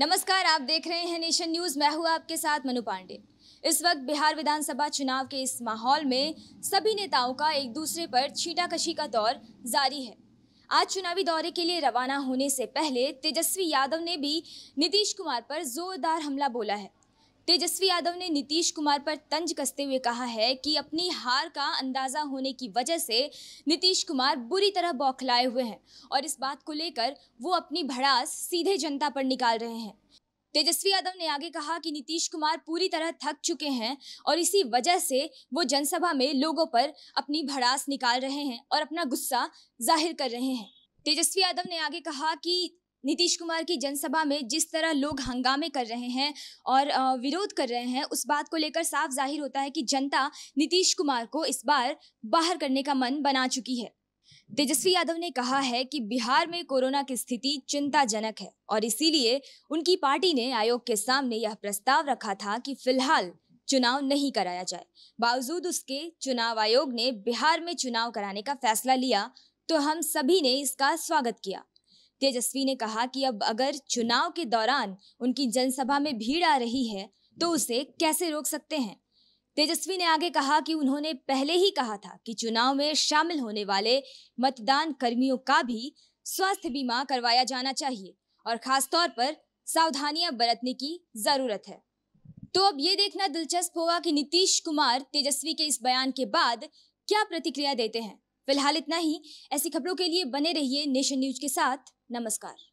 नमस्कार आप देख रहे हैं नेशन न्यूज मैं हूं आपके साथ मनु पांडे इस वक्त बिहार विधानसभा चुनाव के इस माहौल में सभी नेताओं का एक दूसरे पर छीटाकशी का दौर जारी है आज चुनावी दौरे के लिए रवाना होने से पहले तेजस्वी यादव ने भी नीतीश कुमार पर जोरदार हमला बोला है तेजस्वी यादव ने नीतीश कुमार पर तंज कसते हुए कहा है कि अपनी हार का अंदाज़ा होने की वजह से नीतीश कुमार बुरी तरह बौखलाए हुए हैं और इस बात को लेकर वो अपनी भड़ास सीधे जनता पर निकाल रहे हैं तेजस्वी यादव ने आगे कहा कि नीतीश कुमार पूरी तरह थक चुके हैं और इसी वजह से वो जनसभा में लोगों पर अपनी भड़ास निकाल रहे हैं और अपना गुस्सा जाहिर कर रहे हैं तेजस्वी यादव ने आगे कहा कि नीतीश कुमार की जनसभा में जिस तरह लोग हंगामे कर रहे हैं और विरोध कर रहे हैं उस बात को लेकर साफ जाहिर होता है कि जनता नीतीश कुमार को इस बार बाहर करने का मन बना चुकी है तेजस्वी यादव ने कहा है कि बिहार में कोरोना की स्थिति चिंताजनक है और इसीलिए उनकी पार्टी ने आयोग के सामने यह प्रस्ताव रखा था कि फिलहाल चुनाव नहीं कराया जाए बावजूद उसके चुनाव आयोग ने बिहार में चुनाव कराने का फैसला लिया तो हम सभी ने इसका स्वागत किया तेजस्वी ने कहा कि अब अगर चुनाव के दौरान उनकी जनसभा में भीड़ आ रही है तो उसे कैसे रोक सकते हैं तेजस्वी ने आगे कहा कि उन्होंने पहले ही कहा था कि चुनाव में शामिल होने वाले मतदान कर्मियों का भी स्वास्थ्य बीमा करवाया जाना चाहिए और खासतौर पर सावधानियां बरतने की जरूरत है तो अब ये देखना दिलचस्प होगा कि नीतीश कुमार तेजस्वी के इस बयान के बाद क्या प्रतिक्रिया देते हैं फिलहाल इतना ही ऐसी खबरों के लिए बने रहिए नेशन न्यूज के साथ नमस्कार